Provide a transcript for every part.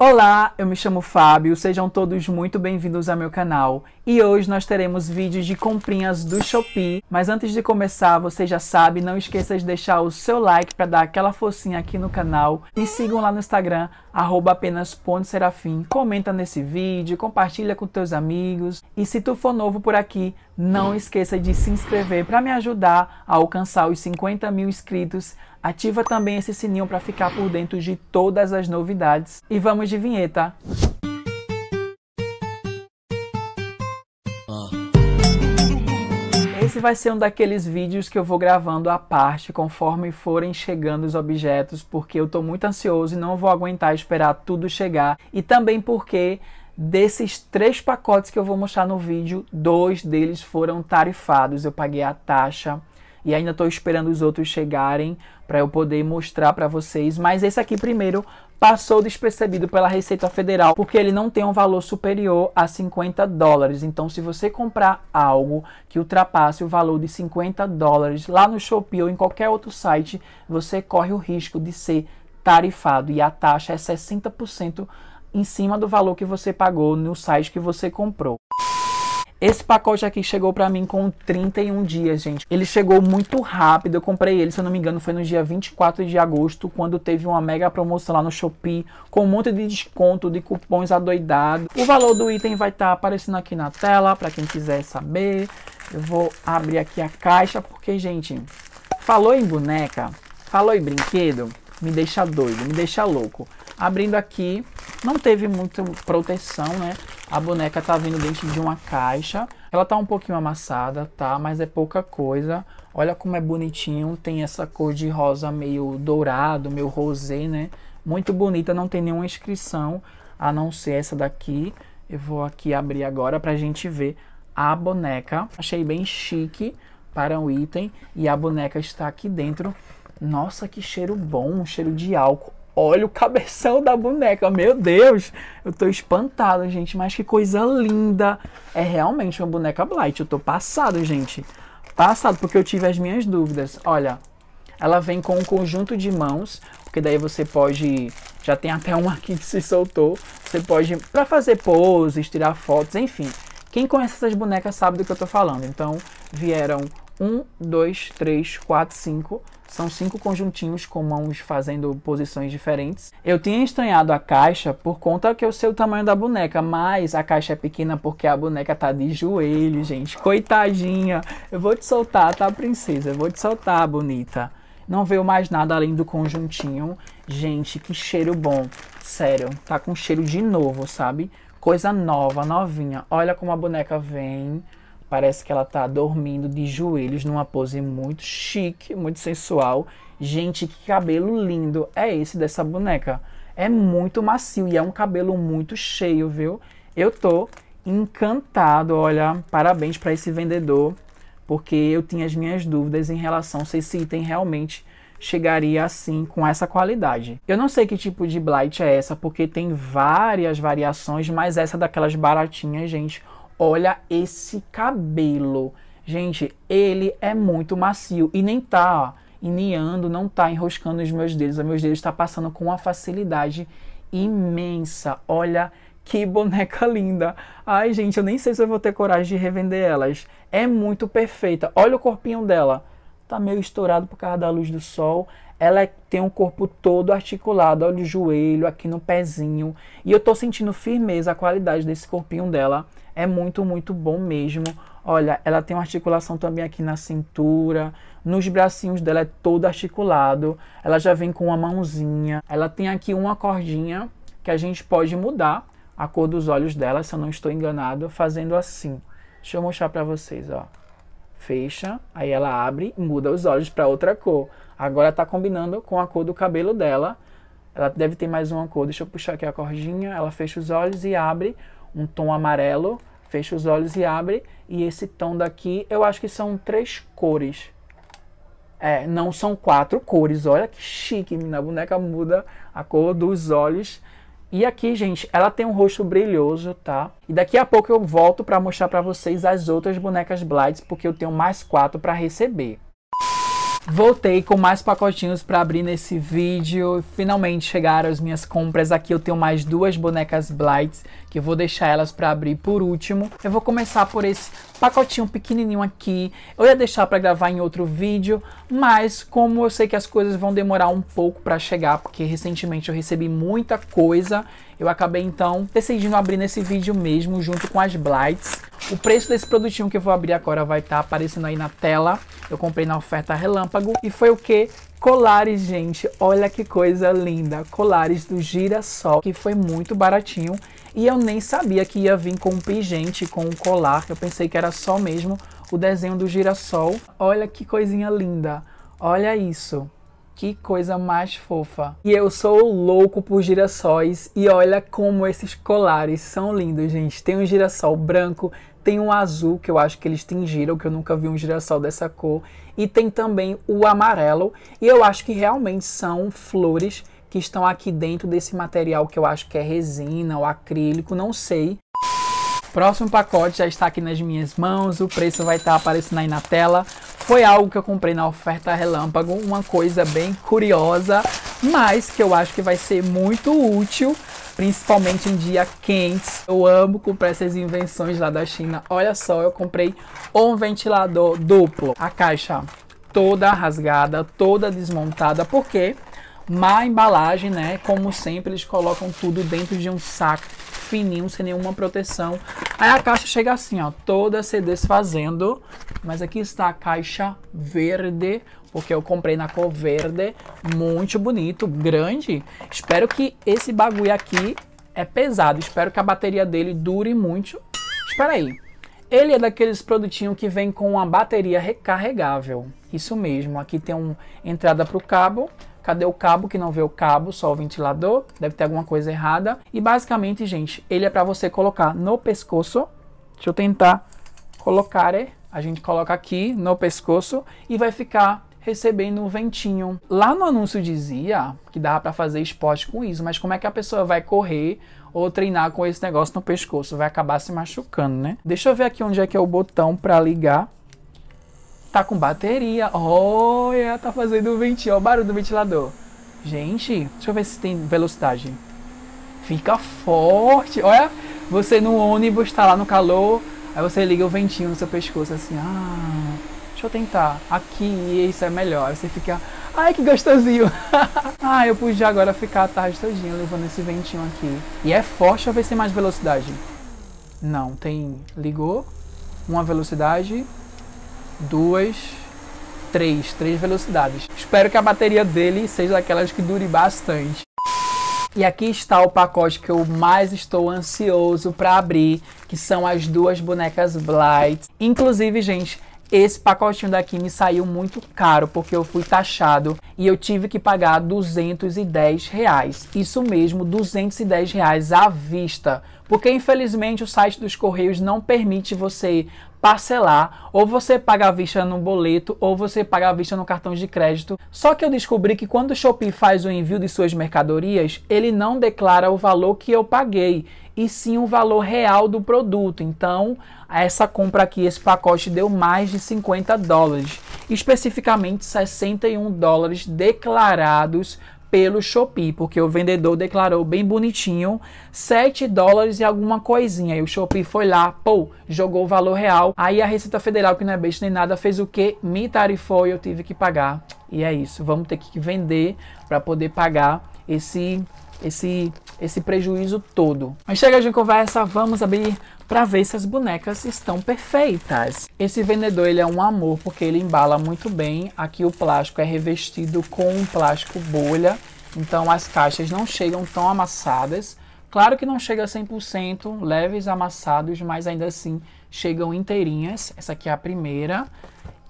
Olá, eu me chamo Fábio, sejam todos muito bem-vindos ao meu canal. E hoje nós teremos vídeos de comprinhas do Shopee. Mas antes de começar, você já sabe, não esqueça de deixar o seu like para dar aquela focinha aqui no canal. e sigam lá no Instagram, arroba apenas.serafim. Comenta nesse vídeo, compartilha com teus amigos. E se tu for novo por aqui, não esqueça de se inscrever para me ajudar a alcançar os 50 mil inscritos. Ativa também esse sininho para ficar por dentro de todas as novidades. E vamos de vinheta! Esse vai ser um daqueles vídeos que eu vou gravando à parte conforme forem chegando os objetos, porque eu estou muito ansioso e não vou aguentar esperar tudo chegar. E também porque Desses três pacotes que eu vou mostrar no vídeo, dois deles foram tarifados. Eu paguei a taxa e ainda estou esperando os outros chegarem para eu poder mostrar para vocês. Mas esse aqui primeiro passou despercebido pela Receita Federal porque ele não tem um valor superior a 50 dólares. Então, se você comprar algo que ultrapasse o valor de 50 dólares lá no Shopee ou em qualquer outro site, você corre o risco de ser tarifado e a taxa é 60% em cima do valor que você pagou no site que você comprou. Esse pacote aqui chegou para mim com 31 dias, gente. Ele chegou muito rápido. Eu comprei ele, se eu não me engano, foi no dia 24 de agosto, quando teve uma mega promoção lá no Shopee, com um monte de desconto, de cupons adoidado. O valor do item vai estar tá aparecendo aqui na tela, para quem quiser saber. Eu vou abrir aqui a caixa, porque, gente, falou em boneca, falou em brinquedo, me deixa doido, me deixa louco. Abrindo aqui, não teve muita proteção, né? A boneca tá vindo dentro de uma caixa. Ela tá um pouquinho amassada, tá? Mas é pouca coisa. Olha como é bonitinho. Tem essa cor de rosa meio dourado, meio rosé, né? Muito bonita, não tem nenhuma inscrição, a não ser essa daqui. Eu vou aqui abrir agora pra gente ver a boneca. Achei bem chique para um item e a boneca está aqui dentro. Nossa, que cheiro bom, um cheiro de álcool. Olha o cabeção da boneca, meu Deus! Eu tô espantado, gente, mas que coisa linda! É realmente uma boneca Blight, eu tô passado, gente. Passado, porque eu tive as minhas dúvidas. Olha, ela vem com um conjunto de mãos, porque daí você pode... Já tem até uma aqui que se soltou. Você pode, para fazer poses, tirar fotos, enfim. Quem conhece essas bonecas sabe do que eu tô falando. Então, vieram um, dois, três, quatro, cinco são cinco conjuntinhos com mãos fazendo posições diferentes. Eu tinha estranhado a caixa por conta que eu sei o tamanho da boneca, mas a caixa é pequena porque a boneca tá de joelho, gente. Coitadinha. Eu vou te soltar, tá, princesa? Eu vou te soltar, bonita. Não veio mais nada além do conjuntinho. Gente, que cheiro bom. Sério, tá com cheiro de novo, sabe? Coisa nova, novinha. Olha como a boneca vem. Parece que ela está dormindo de joelhos numa pose muito chique, muito sensual. Gente, que cabelo lindo é esse dessa boneca. É muito macio e é um cabelo muito cheio, viu? Eu tô encantado, olha, parabéns para esse vendedor, porque eu tinha as minhas dúvidas em relação se esse item realmente chegaria assim com essa qualidade. Eu não sei que tipo de blight é essa, porque tem várias variações, mas essa é daquelas baratinhas, gente, Olha esse cabelo. Gente, ele é muito macio e nem tá ó, iniando, não tá enroscando os meus dedos. Os meus dedos tá passando com uma facilidade imensa. Olha que boneca linda. Ai, gente, eu nem sei se eu vou ter coragem de revender elas. É muito perfeita. Olha o corpinho dela. Tá meio estourado por causa da luz do sol. Ela é, tem um corpo todo articulado. Olha o joelho aqui no pezinho. E eu tô sentindo firmeza, a qualidade desse corpinho dela é muito, muito bom mesmo. Olha, ela tem uma articulação também aqui na cintura, nos bracinhos dela é todo articulado. Ela já vem com uma mãozinha. Ela tem aqui uma cordinha que a gente pode mudar a cor dos olhos dela, se eu não estou enganado, fazendo assim. Deixa eu mostrar para vocês, ó. Fecha, aí ela abre e muda os olhos para outra cor. Agora está combinando com a cor do cabelo dela. Ela deve ter mais uma cor. Deixa eu puxar aqui a cordinha. Ela fecha os olhos e abre um tom amarelo fecha os olhos e abre. E esse tom daqui, eu acho que são três cores. É, não são quatro cores. Olha que chique, minha boneca muda a cor dos olhos. E aqui, gente, ela tem um rosto brilhoso, tá? E daqui a pouco eu volto para mostrar para vocês as outras bonecas Blights, porque eu tenho mais quatro para receber. Voltei com mais pacotinhos para abrir nesse vídeo. Finalmente chegaram as minhas compras. Aqui eu tenho mais duas bonecas Blights, que eu vou deixar elas para abrir por último. Eu vou começar por esse pacotinho pequenininho aqui. Eu ia deixar para gravar em outro vídeo, mas como eu sei que as coisas vão demorar um pouco para chegar, porque recentemente eu recebi muita coisa, eu acabei então decidindo abrir nesse vídeo mesmo, junto com as Blights. O preço desse produtinho que eu vou abrir agora vai estar tá aparecendo aí na tela. Eu comprei na oferta relâmpago e foi o que? Colares, gente. Olha que coisa linda. Colares do girassol, que foi muito baratinho. E eu nem sabia que ia vir com um pingente, com um colar. Eu pensei que era só mesmo o desenho do girassol. Olha que coisinha linda. Olha isso. Que coisa mais fofa. E eu sou louco por girassóis e olha como esses colares são lindos, gente. Tem um girassol branco, tem um azul que eu acho que eles tingiram, que eu nunca vi um girassol dessa cor, e tem também o amarelo, e eu acho que realmente são flores que estão aqui dentro desse material que eu acho que é resina ou acrílico, não sei, Próximo pacote já está aqui nas minhas mãos, o preço vai estar tá aparecendo aí na tela. Foi algo que eu comprei na oferta relâmpago, uma coisa bem curiosa, mas que eu acho que vai ser muito útil, principalmente em dia quentes. Eu amo comprar essas invenções lá da China. Olha só, eu comprei um ventilador duplo. A caixa toda rasgada, toda desmontada, Por quê? Má embalagem, né? Como sempre, eles colocam tudo dentro de um saco fininho, sem nenhuma proteção. Aí a caixa chega assim, ó, toda se desfazendo. Mas aqui está a caixa verde, porque eu comprei na cor verde. Muito bonito, grande. Espero que esse bagulho aqui é pesado. Espero que a bateria dele dure muito. Espera aí. Ele é daqueles produtinhos que vem com uma bateria recarregável. Isso mesmo, aqui tem uma entrada para o cabo, Cadê o cabo que não vê o cabo, só o ventilador? Deve ter alguma coisa errada. E basicamente, gente, ele é para você colocar no pescoço. Deixa eu tentar colocar. Eh, a gente coloca aqui no pescoço e vai ficar recebendo um ventinho. Lá no anúncio dizia que dava para fazer esporte com isso, mas como é que a pessoa vai correr ou treinar com esse negócio no pescoço? Vai acabar se machucando, né? Deixa eu ver aqui onde é que é o botão para ligar tá com bateria. Olha, tá fazendo o venti, o barulho do ventilador. Gente, deixa eu ver se tem velocidade. Fica forte. Olha, você no ônibus, tá lá no calor, aí você liga o ventinho no seu pescoço assim, ah, deixa eu tentar. Aqui, isso é melhor. Aí você fica, ai que gostosinho. ah, eu podia agora ficar a tarde todinha levando esse ventinho aqui. E é forte, deixa eu ver se tem mais velocidade. Não, tem. Ligou. Uma velocidade duas, três, três velocidades. Espero que a bateria dele seja daquelas que dure bastante. E aqui está o pacote que eu mais estou ansioso para abrir, que são as duas bonecas Blight. Inclusive, gente, esse pacotinho daqui me saiu muito caro porque eu fui taxado e eu tive que pagar 210 reais. Isso mesmo, 210 reais à vista. Porque infelizmente o site dos Correios não permite você parcelar, ou você paga à vista no boleto, ou você paga à vista no cartão de crédito. Só que eu descobri que quando o Shopee faz o envio de suas mercadorias, ele não declara o valor que eu paguei, e sim o valor real do produto. Então, essa compra aqui, esse pacote deu mais de 50 dólares, especificamente 61 dólares declarados pelo Shopee, porque o vendedor declarou bem bonitinho 7 dólares e alguma coisinha. E o Shopee foi lá, pô, jogou o valor real. Aí a Receita Federal, que não é besta nem nada, fez o que? Me tarifou e eu tive que pagar. E é isso, vamos ter que vender para poder pagar esse esse, esse prejuízo todo. Mas chega de conversa, vamos abrir para ver se as bonecas estão perfeitas. Esse vendedor ele é um amor porque ele embala muito bem. Aqui o plástico é revestido com um plástico bolha, então as caixas não chegam tão amassadas. Claro que não chega a 100%, leves amassados, mas ainda assim chegam inteirinhas. Essa aqui é a primeira.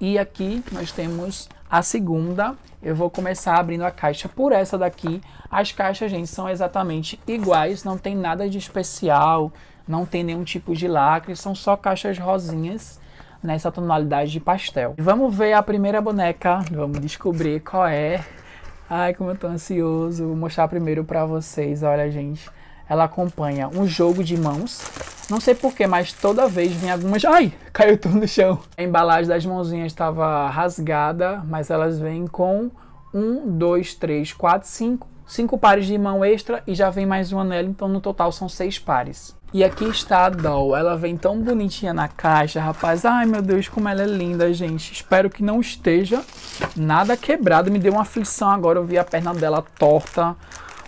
E aqui nós temos a segunda, eu vou começar abrindo a caixa por essa daqui. As caixas, gente, são exatamente iguais, não tem nada de especial, não tem nenhum tipo de lacre, são só caixas rosinhas nessa tonalidade de pastel. Vamos ver a primeira boneca, vamos descobrir qual é. Ai, como eu tô ansioso, vou mostrar primeiro pra vocês, olha, gente ela acompanha um jogo de mãos. Não sei porquê, mas toda vez vem algumas. Ai, caiu tudo no chão. A embalagem das mãozinhas estava rasgada, mas elas vêm com um, dois, três, quatro, cinco. Cinco pares de mão extra e já vem mais um anel, então no total são seis pares. E aqui está a Doll. Ela vem tão bonitinha na caixa, rapaz. Ai, meu Deus, como ela é linda, gente. Espero que não esteja nada quebrado. Me deu uma aflição agora. Eu vi a perna dela torta.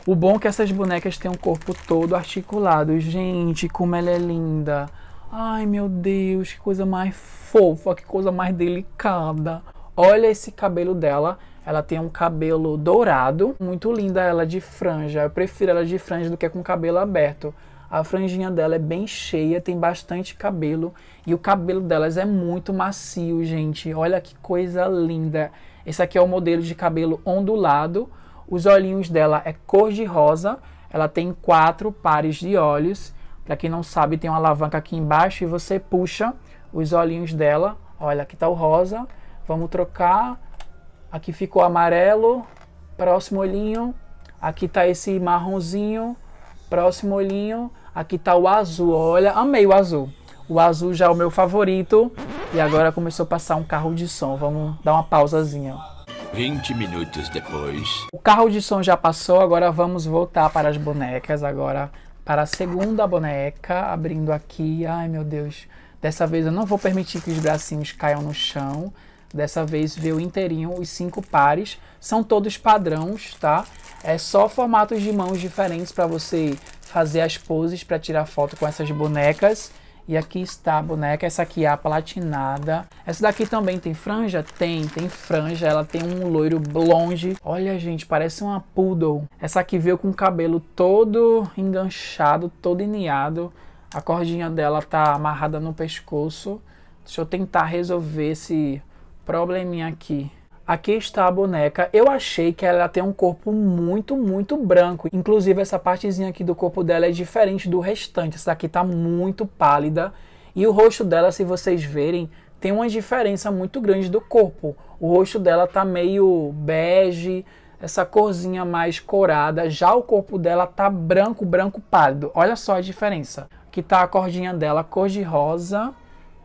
O bom é que essas bonecas têm um corpo todo articulado. Gente, como ela é linda. Ai, meu Deus, que coisa mais fofa, que coisa mais delicada. Olha esse cabelo dela. Ela tem um cabelo dourado, muito linda ela de franja. Eu prefiro ela de franja do que com cabelo aberto. A franjinha dela é bem cheia, tem bastante cabelo e o cabelo delas é muito macio, gente. Olha que coisa linda. Esse aqui é o modelo de cabelo ondulado os olhinhos dela é cor de rosa, ela tem quatro pares de olhos. Para quem não sabe, tem uma alavanca aqui embaixo e você puxa os olhinhos dela. Olha, aqui está o rosa. Vamos trocar. Aqui ficou amarelo. Próximo olhinho. Aqui está esse marronzinho. Próximo olhinho. Aqui está o azul. Olha, amei o azul. O azul já é o meu favorito. E agora começou a passar um carro de som. Vamos dar uma pausazinha. 20 minutos depois. O carro de som já passou, agora vamos voltar para as bonecas. Agora para a segunda boneca, abrindo aqui. Ai meu Deus, dessa vez eu não vou permitir que os bracinhos caiam no chão. Dessa vez veio inteirinho os cinco pares. São todos padrões, tá? É só formatos de mãos diferentes para você fazer as poses para tirar foto com essas bonecas. E aqui está a boneca, essa aqui é a platinada. Essa daqui também tem franja? Tem, tem franja. Ela tem um loiro blonde. Olha, gente, parece uma poodle. Essa aqui veio com o cabelo todo enganchado, todo eniado. A cordinha dela tá amarrada no pescoço. Deixa eu tentar resolver esse probleminha aqui. Aqui está a boneca. Eu achei que ela tem um corpo muito, muito branco. Inclusive, essa partezinha aqui do corpo dela é diferente do restante. Essa aqui tá muito pálida. E o rosto dela, se vocês verem, tem uma diferença muito grande do corpo. O rosto dela tá meio bege, essa corzinha mais corada. Já o corpo dela tá branco, branco pálido. Olha só a diferença. Aqui tá a cordinha dela, cor de rosa.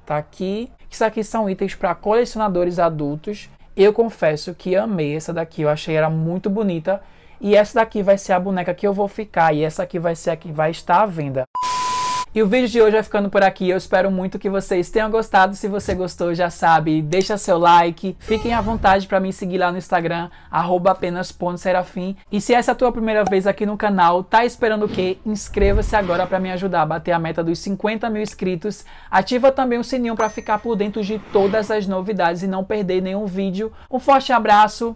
Tá aqui. Isso aqui são itens para colecionadores adultos. Eu confesso que amei essa daqui, eu achei ela muito bonita. E essa daqui vai ser a boneca que eu vou ficar e essa aqui vai ser a que vai estar à venda. E o vídeo de hoje vai ficando por aqui. Eu espero muito que vocês tenham gostado. Se você gostou, já sabe, deixa seu like. Fiquem à vontade para me seguir lá no Instagram, apenas.serafim. E se essa é a tua primeira vez aqui no canal, tá esperando o quê? Inscreva-se agora para me ajudar a bater a meta dos 50 mil inscritos. Ativa também o sininho para ficar por dentro de todas as novidades e não perder nenhum vídeo. Um forte abraço,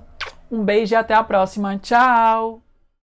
um beijo e até a próxima. Tchau!